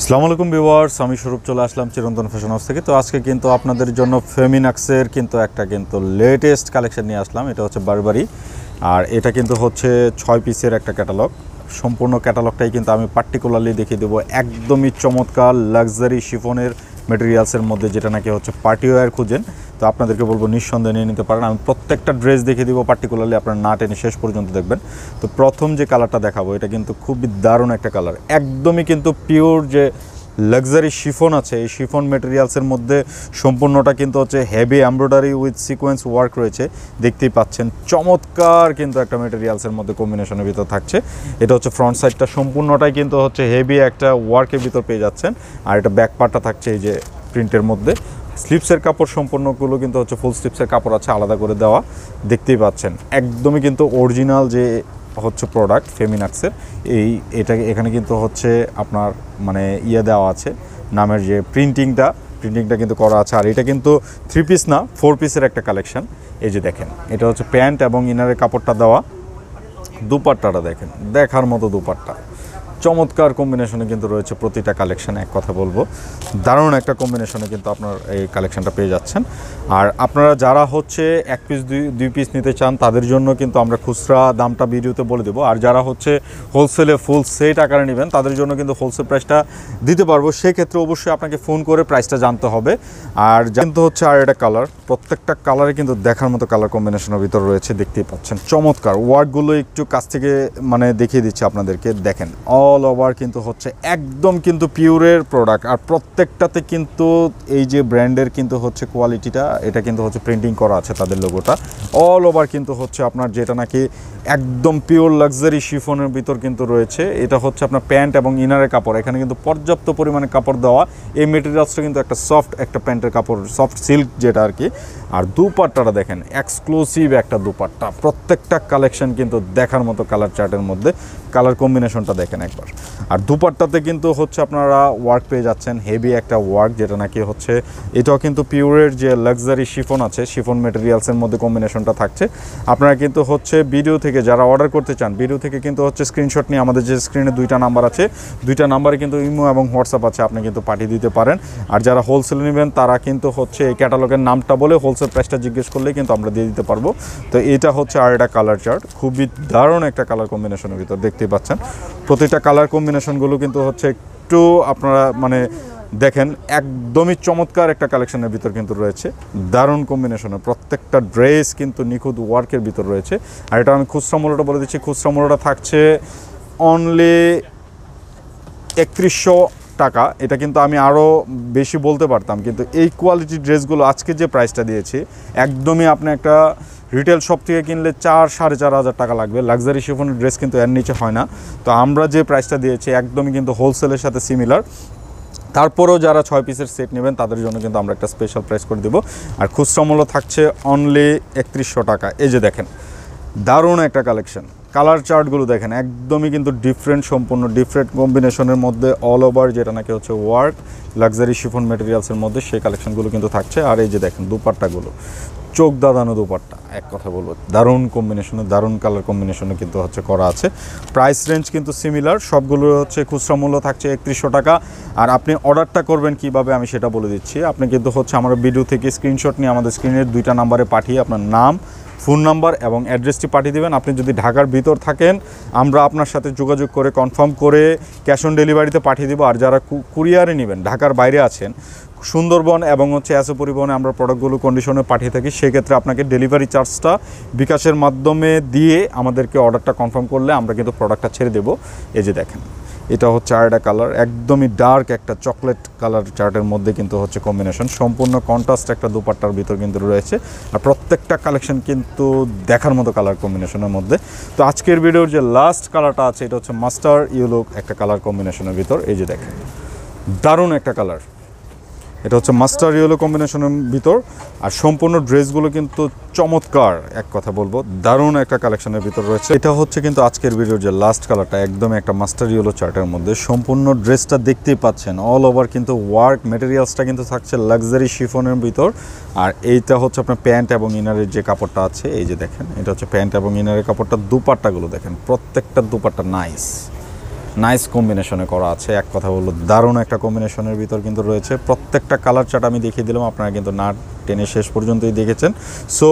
আসসালামু আলাইকুম ভিউয়ার্স আমি স্বরূপ চলে আসলাম চিরন্তন ফ্যাশন হাউস থেকে তো আজকে কিন্তু আপনাদের জন্য ফেমিনাক্সের কিন্তু একটা কিন্তু লেটেস্ট কালেকশন নিয়ে আসলাম এটা হচ্ছে বারবারি আর এটা কিন্তু হচ্ছে ছয় পিসের একটা ক্যাটালগ সম্পূর্ণ ক্যাটালগটাই কিন্তু আমি পার্টিকুলারলি দেখিয়ে দেবো একদমই চমৎকার লাক্সারি শিফনের মেটেরিয়ালসের মধ্যে যেটা নাকি হচ্ছে পার্টি ওয়্যার খুঁজেন তো আপনাদেরকে বলবো নিঃসন্দেহে নিয়ে নিতে পারেন আমি প্রত্যেকটা ড্রেস দেখে দিব পার্টিকুলারলি আপনার না টেনে শেষ পর্যন্ত দেখবেন তো প্রথম যে কালারটা দেখাবো এটা কিন্তু খুবই দারুণ একটা কালার একদমই কিন্তু পিওর যে লাক্সারি শিফন আছে এই শিফন মেটেরিয়ালসের মধ্যে সম্পূর্ণটা কিন্তু হচ্ছে heavy embroidery with sequence work রয়েছে দেখতেই পাচ্ছেন চমৎকার কিন্তু একটা মেটেরিয়ালসের মধ্যে কম্বিনেশনের ভিতর থাকছে এটা হচ্ছে ফ্রন্ট সাইডটা সম্পূর্ণটাই কিন্তু হচ্ছে হেভি একটা ওয়ার্কের ভিতর পেয়ে যাচ্ছেন আর এটা ব্যাক পার্টটা থাকছে এই যে প্রিন্টের মধ্যে স্লিপসের কাপড় সম্পূর্ণগুলো কিন্তু হচ্ছে ফুল স্লিপসের কাপড় আছে আলাদা করে দেওয়া দেখতেই পাচ্ছেন একদমই কিন্তু অরিজিনাল যে হচ্ছে প্রোডাক্ট ফেমিনাক্সের এই এটা এখানে কিন্তু হচ্ছে আপনার মানে ইয়ে দেওয়া আছে নামের যে প্রিন্টিংটা প্রিন্টিংটা কিন্তু করা আছে আর এটা কিন্তু থ্রি পিস না ফোর পিসের একটা কালেকশান এই যে দেখেন এটা হচ্ছে প্যান্ট এবং ইনারের কাপড়টা দেওয়া দুপাট্টাটা দেখেন দেখার মতো দুপাট্টা চমৎকার কম্বিনেশনে কিন্তু রয়েছে প্রতিটা কালেকশানে এক কথা বলবো দারুণ একটা কম্বিনেশনে কিন্তু আপনার এই কালেকশানটা পেয়ে যাচ্ছেন আর আপনারা যারা হচ্ছে এক পিস দুই দুই পিস নিতে চান তাদের জন্য কিন্তু আমরা খুচরা দামটা ভিডিওতে বলে দেবো আর যারা হচ্ছে হোলসেলে ফুল সেট আকারে নেবেন তাদের জন্য কিন্তু হোলসেল প্রাইসটা দিতে পারবো সেক্ষেত্রে অবশ্যই আপনাকে ফোন করে প্রাইসটা জানতে হবে আর কিন্তু হচ্ছে আর এটা কালার প্রত্যেকটা কালারে কিন্তু দেখার মতো কালার কম্বিনেশনের ভিতর রয়েছে দেখতেই পাচ্ছেন চমৎকার ওয়ার্ডগুলো একটু কাছ থেকে মানে দেখিয়ে দিচ্ছি আপনাদেরকে দেখেন অ অল ওভার কিন্তু হচ্ছে একদম কিন্তু পিওরের প্রোডাক্ট আর প্রত্যেকটাতে কিন্তু এই যে ব্র্যান্ডের কিন্তু হচ্ছে কোয়ালিটিটা এটা কিন্তু হচ্ছে প্রিন্টিং করা আছে তাদের লোগোটা অল ওভার কিন্তু হচ্ছে আপনার যেটা নাকি একদম পিওর লাক্সারি শিফনের ভিতর কিন্তু রয়েছে এটা হচ্ছে আপনার প্যান্ট এবং ইনারের কাপড় এখানে কিন্তু পর্যাপ্ত পরিমাণে কাপড় দেওয়া এই মেটেরিয়ালসটা কিন্তু একটা সফট একটা প্যান্টের কাপড় সফট সিল্ক যেটা আর কি আর দুপাট্টাটা দেখেন এক্সক্লুসিভ একটা দুপাট্টা প্রত্যেকটা কালেকশন কিন্তু দেখার মতো কালার চার্টের মধ্যে কালার কম্বিনেশনটা দেখেন একবার পেপার আর দুপারটাতে কিন্তু হচ্ছে আপনারা ওয়ার্ক পেয়ে যাচ্ছেন হেভি একটা ওয়ার্ক যেটা নাকি হচ্ছে এটাও কিন্তু পিওরের যে লাক্সারি শিফন আছে শিফন মেটেরিয়ালসের মধ্যে কম্বিনেশনটা থাকছে আপনারা কিন্তু হচ্ছে ভিডিও থেকে যারা অর্ডার করতে চান ভিডিও থেকে কিন্তু হচ্ছে স্ক্রিনশট নিয়ে আমাদের যে স্ক্রিনে দুইটা নাম্বার আছে দুইটা নাম্বারে কিন্তু ইমো এবং হোয়াটসঅ্যাপ আছে আপনি কিন্তু পাঠিয়ে দিতে পারেন আর যারা হোলসেল নেবেন তারা কিন্তু হচ্ছে এই ক্যাটালগের নামটা বলে হোলসেল প্রাইসটা জিজ্ঞেস করলে কিন্তু আমরা দিয়ে দিতে পারবো তো এটা হচ্ছে আর এটা কালার চার্ট খুবই দারুণ একটা কালার কম্বিনেশনের ভিতর দেখতেই পাচ্ছেন প্রতিটা কালার কম্বিনেশনগুলো কিন্তু হচ্ছে একটু আপনারা মানে দেখেন একদমই চমৎকার একটা কালেকশনের ভিতর কিন্তু রয়েছে দারুণ কম্বিনেশনে প্রত্যেকটা ড্রেস কিন্তু নিখুঁত ওয়ার্কের ভিতর রয়েছে আর এটা আমি খুচরা মূল্যটা বলে দিচ্ছি খুচরা মূল্যটা থাকছে অনলি একত্রিশশো টাকা এটা কিন্তু আমি আরও বেশি বলতে পারতাম কিন্তু এই কোয়ালিটির ড্রেসগুলো আজকে যে প্রাইসটা দিয়েছি একদমই আপনি একটা রিটেল শপ থেকে কিনলে চার সাড়ে চার হাজার টাকা লাগবে লাক্সারি শিফনের ড্রেস কিন্তু এর নিচে হয় না তো আমরা যে প্রাইসটা দিয়েছি একদমই কিন্তু হোলসেলের সাথে সিমিলার তারপরেও যারা ছয় পিসের সেট নেবেন তাদের জন্য কিন্তু আমরা একটা স্পেশাল প্রাইস করে দেব আর খুচরা মূল্য থাকছে অনলি একত্রিশশো টাকা এই যে দেখেন দারুণ একটা কালেকশন কালার চার্টগুলো দেখেন একদমই কিন্তু ডিফারেন্ট সম্পূর্ণ ডিফারেন্ট কম্বিনেশনের মধ্যে অল ওভার যেটা নাকি হচ্ছে ওয়ার্ক লাক্সারি শিফন মেটেরিয়ালসের মধ্যে সেই কালেকশনগুলো কিন্তু থাকছে আর এই যে দেখেন দুপাট্টাগুলো চোখ দাদানো দুপাট্টা এক কথা বলবো দারুণ কম্বিনেশনে দারুণ কালার কম্বিনেশনে কিন্তু হচ্ছে করা আছে প্রাইস রেঞ্জ কিন্তু সিমিলার সবগুলো হচ্ছে খুচরা মূল্য থাকছে একত্রিশশো টাকা আর আপনি অর্ডারটা করবেন কিভাবে আমি সেটা বলে দিচ্ছি আপনি কিন্তু হচ্ছে আমার ভিডিও থেকে স্ক্রিনশট নিয়ে আমাদের স্ক্রিনের দুইটা নাম্বারে পাঠিয়ে আপনার নাম ফোন নাম্বার এবং অ্যাড্রেসটি পাঠিয়ে দেবেন আপনি যদি ঢাকার ভিতর থাকেন আমরা আপনার সাথে যোগাযোগ করে কনফার্ম করে ক্যাশ অন ডেলিভারিতে পাঠিয়ে দেবো আর যারা কুরিয়ারে নেবেন ঢাকার বাইরে আছেন সুন্দরবন এবং হচ্ছে অ্যাসো পরিবহনে আমরা প্রোডাক্টগুলো কন্ডিশনে পাঠিয়ে থাকি সেক্ষেত্রে আপনাকে ডেলিভারি চার্জটা বিকাশের মাধ্যমে দিয়ে আমাদেরকে অর্ডারটা কনফার্ম করলে আমরা কিন্তু প্রোডাক্টটা ছেড়ে দেবো এই যে দেখেন এটা হচ্ছে আরেকটা কালার একদমই ডার্ক একটা চকলেট কালার চার্টের মধ্যে কিন্তু হচ্ছে কম্বিনেশন সম্পূর্ণ কন্ট্রাস্ট একটা দুপাট্টার ভিতর কিন্তু রয়েছে আর প্রত্যেকটা কালেকশন কিন্তু দেখার মতো কালার কম্বিনেশনের মধ্যে তো আজকের ভিডিওর যে লাস্ট কালারটা আছে এটা হচ্ছে মাস্টার ইউলো একটা কালার কম্বিনেশনের ভিতর এই যে দেখেন দারুণ একটা কালার এটা হচ্ছে মাস্টার ইয়েলো কম্বিনেশনের ভিতর আর সম্পূর্ণ ড্রেসগুলো কিন্তু চমৎকার এক কথা বলবো দারুণ একটা কালেকশনের ভিতর রয়েছে এটা হচ্ছে কিন্তু আজকের ভিডিওর যে লাস্ট কালারটা একদম একটা মাস্টার ইয়েলো চার্টের মধ্যে সম্পূর্ণ ড্রেসটা দেখতেই পাচ্ছেন অল ওভার কিন্তু ওয়ার্ক মেটেরিয়ালসটা কিন্তু থাকছে লাক্সারি শিফনের ভিতর আর এইটা হচ্ছে আপনার প্যান্ট এবং ইনারের যে কাপড়টা আছে এই যে দেখেন এটা হচ্ছে প্যান্ট এবং ইনারের কাপড়টা দুপাট্টাগুলো দেখেন প্রত্যেকটা দুপাট্টা নাইস নাইস কম্বিনেশনে করা আছে এক কথা বললো দারুণ একটা কম্বিনেশনের ভিতর কিন্তু রয়েছে প্রত্যেকটা কালার চার্ট আমি দেখিয়ে দিলাম আপনারা কিন্তু না টেনে শেষ পর্যন্তই দেখেছেন সো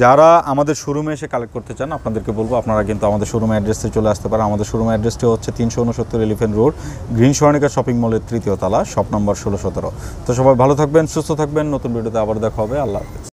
যারা আমাদের শোরুমে এসে কালেক্ট করতে চান আপনাদেরকে বলবো আপনারা কিন্তু আমাদের শোরুম অ্যাড্রেসে চলে আসতে পারেন আমাদের শোরুম অ্যাড্রেসটি হচ্ছে তিনশো উনসত্তর এলিফেন্ট রোড গ্রিন সোয়ানিকা শপিং মলের তৃতীয় তালা শপ নম্বর ষোলো সতেরো তো সবাই ভালো থাকবেন সুস্থ থাকবেন নতুন ভিডিওতে আবার দেখা হবে আল্লাহ হাফিজ